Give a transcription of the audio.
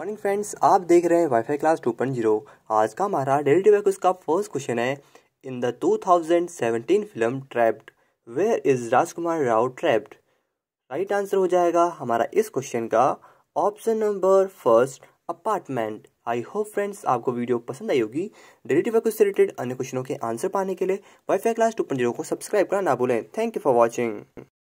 morning friends आप देख रहे हैं वाईफाई क्लास 2.0 आज का हमारा डेल्टी वे का फर्स्ट क्वेश्चन है in the 2017 film trapped where is Rajkummar Rao trapped right answer हो जाएगा हमारा इस क्वेश्चन का option number first apartment I hope friends आपको वीडियो पसंद आई होगी डेली वे से रिलेटेड अन्य क्वेश्चनों के आंसर पाने के लिए वाईफाई क्लास टू को सब्सक्राइब करना ना भूलें थैंक यू फॉर वॉचिंग